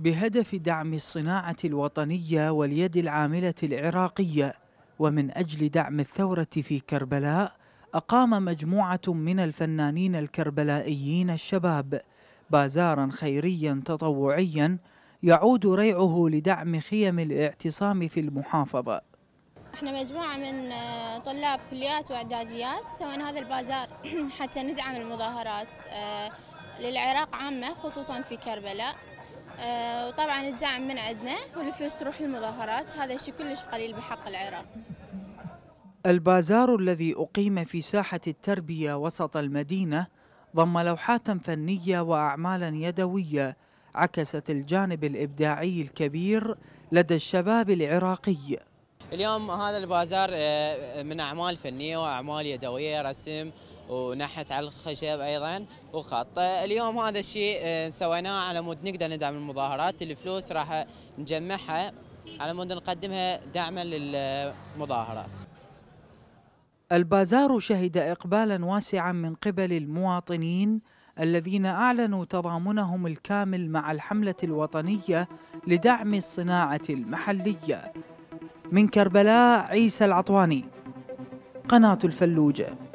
بهدف دعم الصناعة الوطنية واليد العاملة العراقية ومن أجل دعم الثورة في كربلاء أقام مجموعة من الفنانين الكربلائيين الشباب بازارا خيريا تطوعيا يعود ريعه لدعم خيم الاعتصام في المحافظة احنا مجموعة من آه، طلاب كليات واعداديات سوينا هذا البازار حتى ندعم المظاهرات آه، للعراق عامة خصوصا في كربلاء آه، وطبعا الدعم من عندنا والفلوس تروح للمظاهرات هذا شيء كلش قليل بحق العراق البازار الذي أقيم في ساحة التربية وسط المدينة ضم لوحات فنية وأعمالا يدوية عكست الجانب الإبداعي الكبير لدى الشباب العراقي اليوم هذا البازار آه، من أعمال فنية وأعمال يدوية رسم ونحت على الخشب أيضا وخط آه، اليوم هذا الشيء آه، سويناه على مود نقدر ندعم المظاهرات الفلوس راح نجمعها على مود نقدمها دعما للمظاهرات البازار شهد إقبالا واسعا من قبل المواطنين الذين أعلنوا تضامنهم الكامل مع الحملة الوطنية لدعم الصناعة المحلية من كربلاء عيسى العطواني قناة الفلوجة